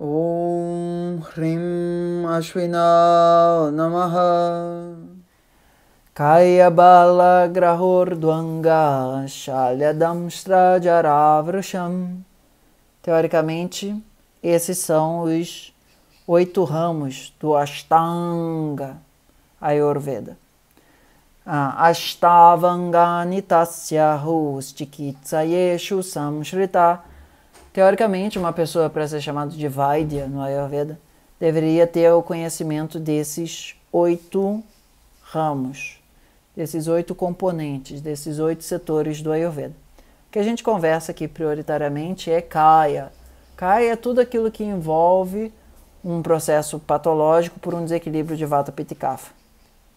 O Namaha Kaya ह्रीं अश्विना नमः Kayabalagrahurdvanga Shalyadamstrajaravrusham. Teoricamente, esses são os oito ramos do Ashtanga Ayurveda. Ah, Ashtavanganitasya Rustikitsayeshu Samshrita Teoricamente, uma pessoa para ser chamada de Vaidya no Ayurveda deveria ter o conhecimento desses oito ramos, desses oito componentes, desses oito setores do Ayurveda. O que a gente conversa aqui prioritariamente é Kaya. Kaya é tudo aquilo que envolve um processo patológico por um desequilíbrio de Vata Pitta Kapha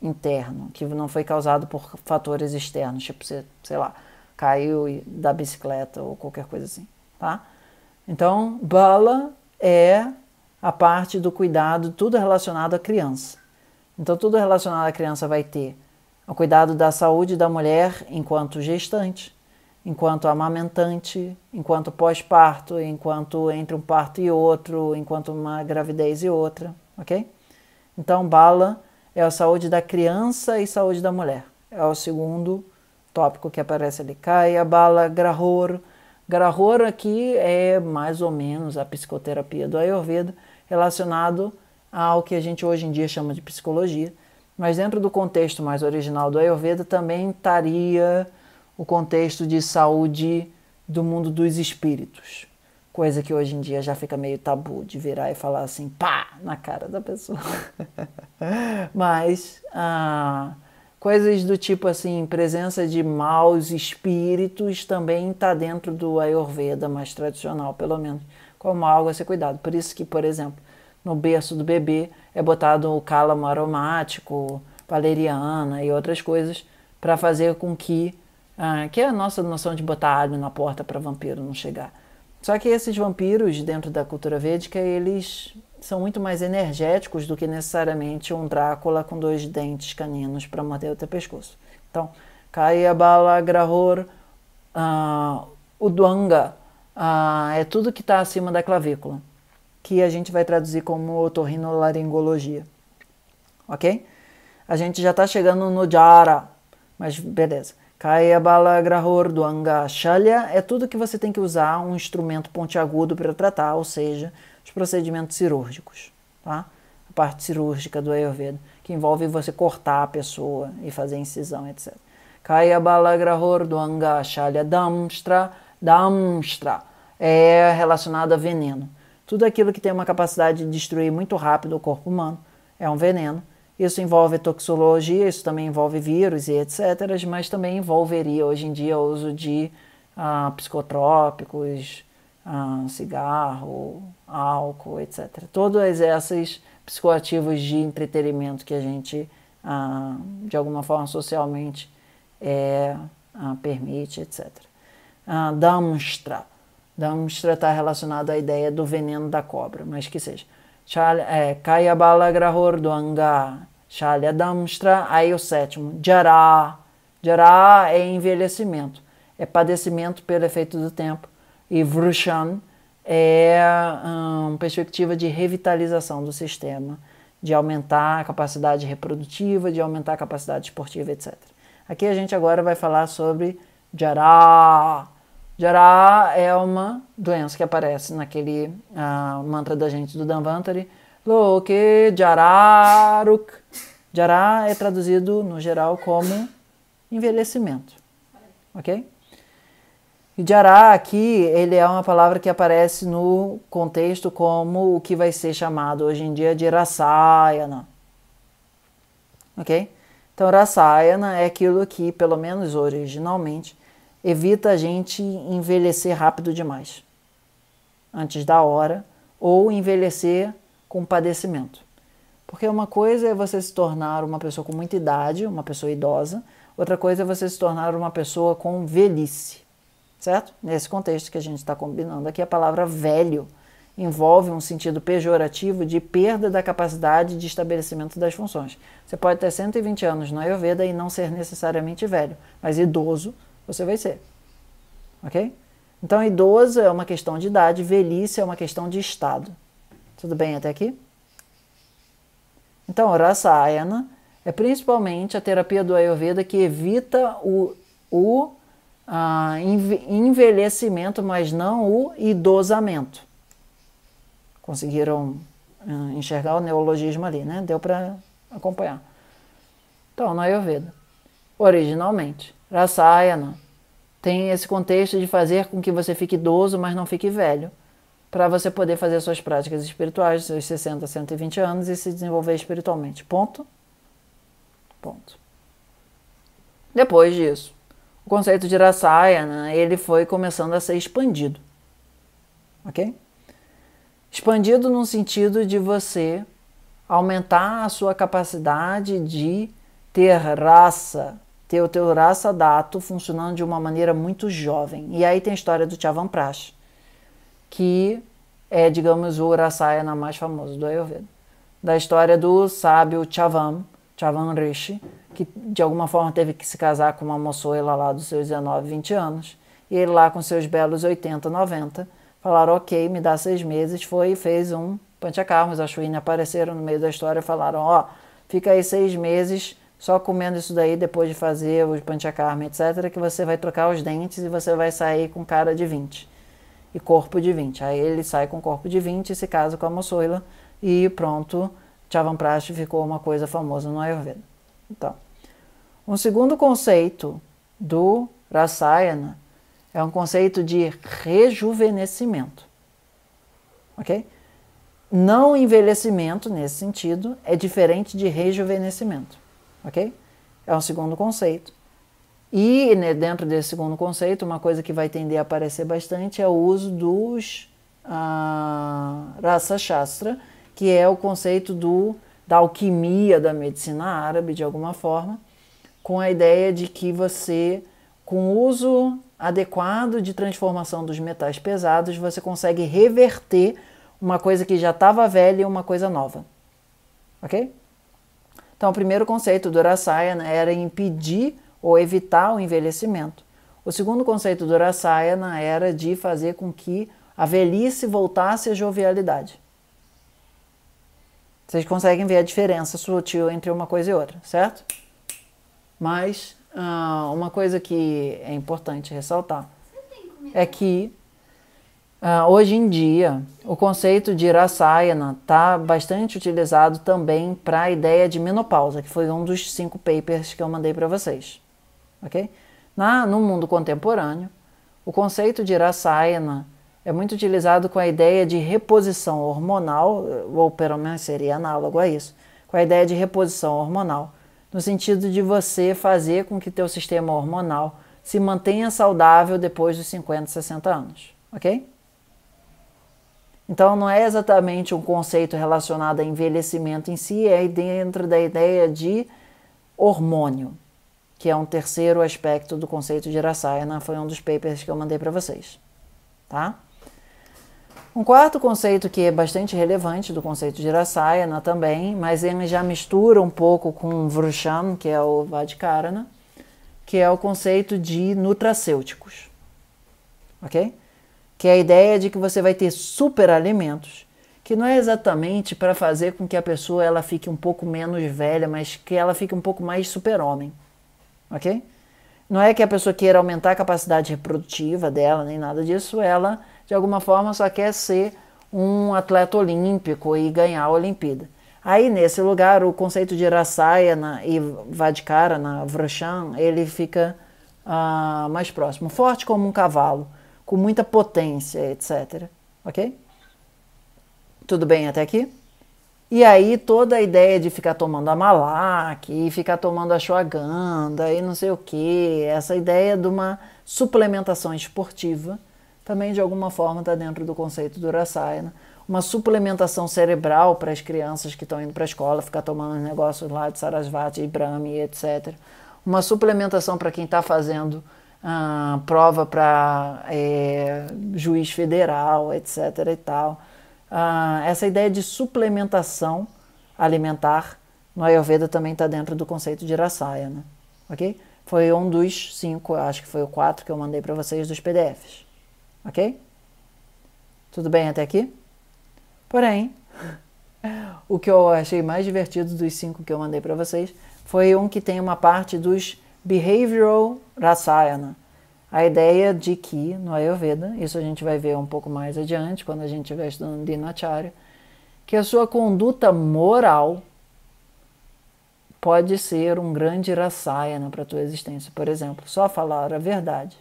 interno, que não foi causado por fatores externos, tipo, você, sei lá, caiu da bicicleta ou qualquer coisa assim, tá? Então, bala é a parte do cuidado, tudo relacionado à criança. Então, tudo relacionado à criança vai ter o cuidado da saúde da mulher enquanto gestante, enquanto amamentante, enquanto pós-parto, enquanto entre um parto e outro, enquanto uma gravidez e outra, ok? Então, bala é a saúde da criança e saúde da mulher. É o segundo tópico que aparece ali. Caia, bala, grahor, Grahora aqui é mais ou menos a psicoterapia do Ayurveda relacionado ao que a gente hoje em dia chama de psicologia, mas dentro do contexto mais original do Ayurveda também estaria o contexto de saúde do mundo dos espíritos, coisa que hoje em dia já fica meio tabu de virar e falar assim pá na cara da pessoa. mas ah, Coisas do tipo assim, presença de maus espíritos também está dentro do Ayurveda mais tradicional, pelo menos, como algo a ser cuidado. Por isso que, por exemplo, no berço do bebê é botado o cálamo aromático, valeriana e outras coisas para fazer com que, ah, que é a nossa noção de botar alho na porta para vampiro não chegar. Só que esses vampiros dentro da cultura védica, eles são muito mais energéticos do que necessariamente um Drácula com dois dentes caninos para morder o teu pescoço. Então, Kaya Bala Grahor uh, ah, Udwanga uh, ah, é tudo que está acima da clavícula, que a gente vai traduzir como otorrinolaringologia. Ok? A gente já está chegando no Jara, mas beleza. Kaya Bala Grahor Udwanga Shalya é tudo que você tem que usar um instrumento pontiagudo para tratar, ou seja, os procedimentos cirúrgicos, tá? A parte cirúrgica do Ayurveda, que envolve você cortar a pessoa e fazer incisão, etc. Kaya Balagrahor Duanga Shalya Damstra Damstra é relacionado a veneno. Tudo aquilo que tem uma capacidade de destruir muito rápido o corpo humano é um veneno. Isso envolve toxicologia, isso também envolve vírus e etc., mas também envolveria hoje em dia o uso de ah, psicotrópicos, ah, cigarro, álcool, etc. Todos esses psicoativos de entretenimento que a gente, ah, de alguma forma, socialmente é, ah, permite, etc. Ah, Damstra. Damstra está relacionado à ideia do veneno da cobra, mas que seja. Kaya é, Balagrahor Duanga. Shalya Damstra. Aí o sétimo. Jara. Jara é envelhecimento. É padecimento pelo efeito do tempo e Vrushan é uma perspectiva de revitalização do sistema, de aumentar a capacidade reprodutiva, de aumentar a capacidade esportiva, etc. Aqui a gente agora vai falar sobre Jara. Jara é uma doença que aparece naquele uh, mantra da gente do Danvantari. Loke Jararuk. Jara é traduzido no geral como envelhecimento. Ok? E Jará aqui, ele é uma palavra que aparece no contexto como o que vai ser chamado hoje em dia de Rasayana. Ok? Então, Rasayana é aquilo que, pelo menos originalmente, evita a gente envelhecer rápido demais, antes da hora, ou envelhecer com padecimento. Porque uma coisa é você se tornar uma pessoa com muita idade, uma pessoa idosa, outra coisa é você se tornar uma pessoa com velhice certo? Nesse contexto que a gente está combinando aqui, a palavra velho envolve um sentido pejorativo de perda da capacidade de estabelecimento das funções. Você pode ter 120 anos no Ayurveda e não ser necessariamente velho, mas idoso você vai ser. Ok? Então, idoso é uma questão de idade, velhice é uma questão de estado. Tudo bem até aqui? Então, Rasayana é principalmente a terapia do Ayurveda que evita o, o ah, envelhecimento, mas não o idosamento. Conseguiram eh, enxergar o neologismo ali, né? Deu para acompanhar. Então, na Ayurveda, originalmente, Rasayana tem esse contexto de fazer com que você fique idoso, mas não fique velho, para você poder fazer suas práticas espirituais, seus 60, 120 anos e se desenvolver espiritualmente. Ponto. Ponto. Depois disso, o conceito de Rasayana né, ele foi começando a ser expandido. Ok? Expandido no sentido de você aumentar a sua capacidade de ter raça, ter o teu raça dato funcionando de uma maneira muito jovem. E aí tem a história do Prash, que é, digamos, o Rasayana mais famoso do Ayurveda. Da história do sábio Chavam, Chavan Rishi, que de alguma forma teve que se casar com uma moçoila lá dos seus 19, 20 anos, e ele lá com seus belos 80, 90, falaram, ok, me dá seis meses, foi e fez um Panchakarmas, a Chuína apareceram no meio da história e falaram, ó, oh, fica aí seis meses só comendo isso daí depois de fazer os Panchakarma, etc., que você vai trocar os dentes e você vai sair com cara de 20 e corpo de 20. Aí ele sai com corpo de 20 e se casa com a moçoila e pronto, Chavanprash ficou uma coisa famosa no Ayurveda. Então, um segundo conceito do Rasayana é um conceito de rejuvenescimento. Ok? Não envelhecimento, nesse sentido, é diferente de rejuvenescimento. Ok? É um segundo conceito. E né, dentro desse segundo conceito, uma coisa que vai tender a aparecer bastante é o uso dos ah, Rasa Shastra, que é o conceito do, da alquimia da medicina árabe, de alguma forma, com a ideia de que você, com o uso adequado de transformação dos metais pesados, você consegue reverter uma coisa que já estava velha e uma coisa nova. Ok? Então, o primeiro conceito do Rasayana né, era impedir ou evitar o envelhecimento. O segundo conceito do Rasayana né, era de fazer com que a velhice voltasse à jovialidade. Vocês conseguem ver a diferença sutil entre uma coisa e outra, certo? Mas ah, uma coisa que é importante ressaltar é que ah, hoje em dia o conceito de Rasayana está bastante utilizado também para a ideia de menopausa, que foi um dos cinco papers que eu mandei para vocês. Ok? Na, no mundo contemporâneo, o conceito de Rasayana é muito utilizado com a ideia de reposição hormonal, ou pelo menos seria análogo a isso, com a ideia de reposição hormonal no sentido de você fazer com que teu sistema hormonal se mantenha saudável depois dos 50, 60 anos, ok? Então não é exatamente um conceito relacionado a envelhecimento em si, é dentro da ideia de hormônio, que é um terceiro aspecto do conceito de Rasayana, foi um dos papers que eu mandei para vocês, tá? Um quarto conceito que é bastante relevante do conceito de Rasayana também, mas ele já mistura um pouco com Vrusham, que é o Vadikarana, que é o conceito de nutracêuticos, ok? Que é a ideia de que você vai ter superalimentos, que não é exatamente para fazer com que a pessoa ela fique um pouco menos velha, mas que ela fique um pouco mais super-homem, ok? Não é que a pessoa queira aumentar a capacidade reprodutiva dela, nem nada disso, ela de alguma forma só quer ser um atleta olímpico e ganhar a Olimpíada. Aí, nesse lugar, o conceito de Rasaia e Vadkara, na Vrushan, ele fica uh, mais próximo. Forte como um cavalo, com muita potência, etc. Ok? Tudo bem até aqui? E aí, toda a ideia de ficar tomando a malac, e ficar tomando a ashwagandha e não sei o que, essa ideia de uma suplementação esportiva também de alguma forma está dentro do conceito do Rasayana. Uma suplementação cerebral para as crianças que estão indo para a escola, ficar tomando os negócios lá de Sarasvati e Brahmi, etc. Uma suplementação para quem está fazendo ah, prova para é, juiz federal, etc. e tal. Ah, essa ideia de suplementação alimentar no Ayurveda também está dentro do conceito de Rasayana, ok? Foi um dos cinco, acho que foi o quatro que eu mandei para vocês dos PDFs. Ok? Tudo bem até aqui? Porém, o que eu achei mais divertido dos cinco que eu mandei para vocês foi um que tem uma parte dos Behavioral Rasayana. A ideia de que no Ayurveda, isso a gente vai ver um pouco mais adiante, quando a gente estiver estudando Dhinacharya, que a sua conduta moral pode ser um grande rasayana para a tua existência. Por exemplo, só falar a verdade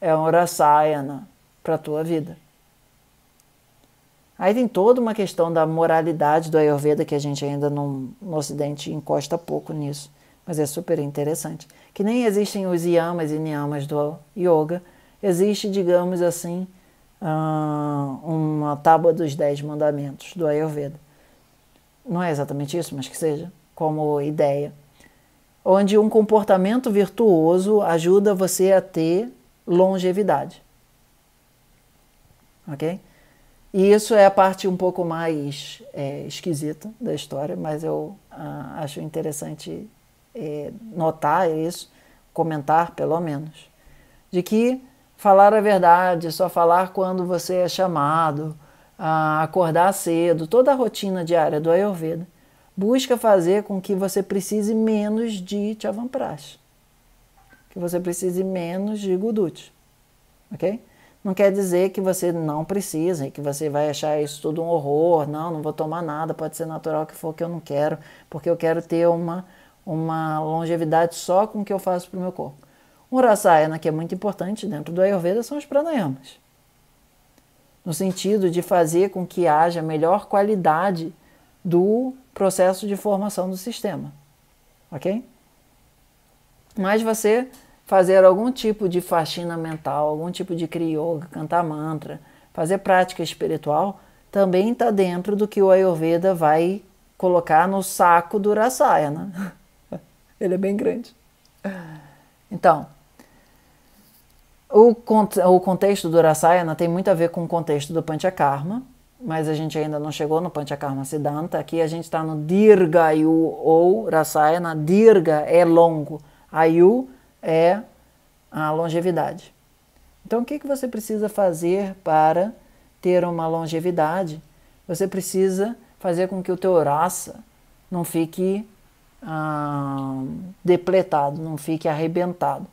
é um rasayana para a tua vida. Aí tem toda uma questão da moralidade do Ayurveda que a gente ainda não, no Ocidente encosta pouco nisso, mas é super interessante. Que nem existem os yamas e niyamas do yoga, existe, digamos assim, ah, uma tábua dos dez mandamentos do Ayurveda. Não é exatamente isso, mas que seja como ideia. Onde um comportamento virtuoso ajuda você a ter longevidade ok? E isso é a parte um pouco mais é, esquisita da história, mas eu ah, acho interessante é, notar isso, comentar pelo menos, de que falar a verdade, só falar quando você é chamado, a ah, acordar cedo, toda a rotina diária do Ayurveda, busca fazer com que você precise menos de Chyavanprash, que você precise menos de Guduti, ok? Não quer dizer que você não precisa, que você vai achar isso tudo um horror, não, não vou tomar nada, pode ser natural que for que eu não quero, porque eu quero ter uma, uma longevidade só com o que eu faço para o meu corpo. Um rasayana que é muito importante dentro do Ayurveda são os pranayamas. No sentido de fazer com que haja melhor qualidade do processo de formação do sistema. Ok? Mas você fazer algum tipo de faxina mental, algum tipo de kriyoga, cantar mantra, fazer prática espiritual, também está dentro do que o Ayurveda vai colocar no saco do Rasayana. Né? Ele é bem grande. Então, o, o contexto do Rasayana tem muito a ver com o contexto do Panchakarma, mas a gente ainda não chegou no Panchakarma Siddhanta. Aqui a gente está no Dirgayu ou Rasayana. Dirga é longo, Ayu é a longevidade. Então, o que, que você precisa fazer para ter uma longevidade? Você precisa fazer com que o teu raça não fique ah, depletado, não fique arrebentado.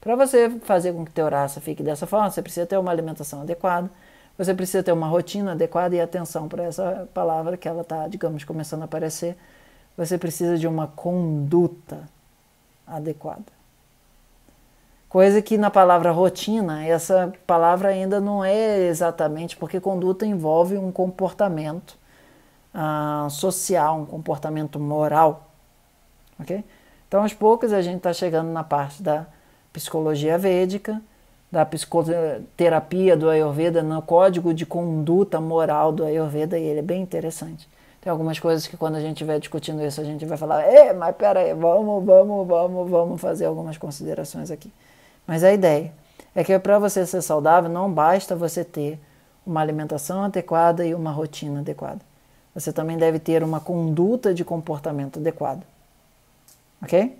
Para você fazer com que o teu raça fique dessa forma, você precisa ter uma alimentação adequada, você precisa ter uma rotina adequada e atenção para essa palavra que ela está, digamos, começando a aparecer. Você precisa de uma conduta adequada. Coisa que na palavra rotina, essa palavra ainda não é exatamente, porque conduta envolve um comportamento ah, social, um comportamento moral. Ok? Então, aos poucos, a gente está chegando na parte da psicologia védica, da psicoterapia do Ayurveda, no código de conduta moral do Ayurveda, e ele é bem interessante. Tem algumas coisas que quando a gente estiver discutindo isso, a gente vai falar, é, mas peraí, vamos, vamos, vamos, vamos fazer algumas considerações aqui. Mas a ideia é que para você ser saudável não basta você ter uma alimentação adequada e uma rotina adequada. Você também deve ter uma conduta de comportamento adequada. OK?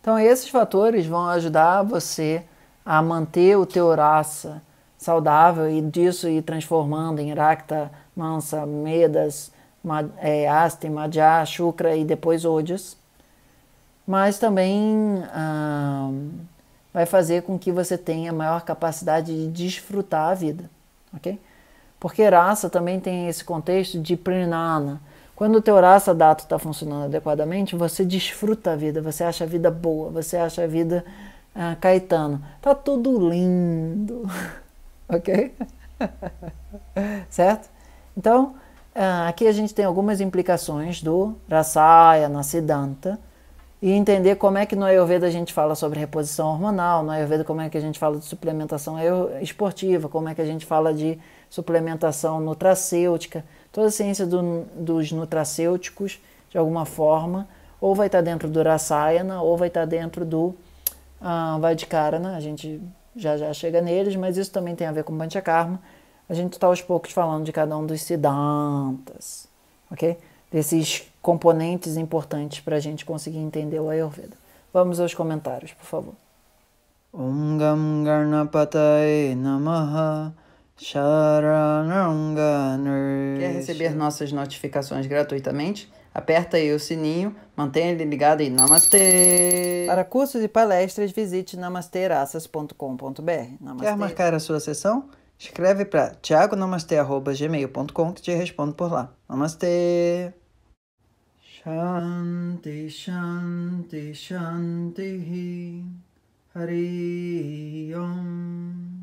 Então esses fatores vão ajudar você a manter o teu raça saudável e disso ir transformando em Rakta, Mansa, Medas, é, Asti, Madhya, chukra e depois odias Mas também hum, vai fazer com que você tenha maior capacidade de desfrutar a vida, ok? Porque raça também tem esse contexto de prinana. Quando o teu raça dato está funcionando adequadamente, você desfruta a vida, você acha a vida boa, você acha a vida ah, Caetano. Tá tudo lindo, ok? certo? Então, ah, aqui a gente tem algumas implicações do Rasaya na Siddhanta, e entender como é que no Ayurveda a gente fala sobre reposição hormonal, no Ayurveda como é que a gente fala de suplementação esportiva, como é que a gente fala de suplementação nutracêutica. Toda a ciência do, dos nutracêuticos, de alguma forma, ou vai estar dentro do Rasayana, ou vai estar dentro do ah, Vadikarana, a gente já já chega neles, mas isso também tem a ver com Panchakarma. A gente está aos poucos falando de cada um dos Siddhantas, ok? desses componentes importantes para a gente conseguir entender o Ayurveda. Vamos aos comentários, por favor. Om Gam Garnapataye Namaha Quer receber nossas notificações gratuitamente? Aperta aí o sininho, mantenha ele ligado em Namastê! Para cursos e palestras, visite namasterassas.com.br. Quer marcar a sua sessão? Escreve para tiagonamastê.gmail.com que te respondo por lá. Namastê! Shanti Shanti Shanti Hari Om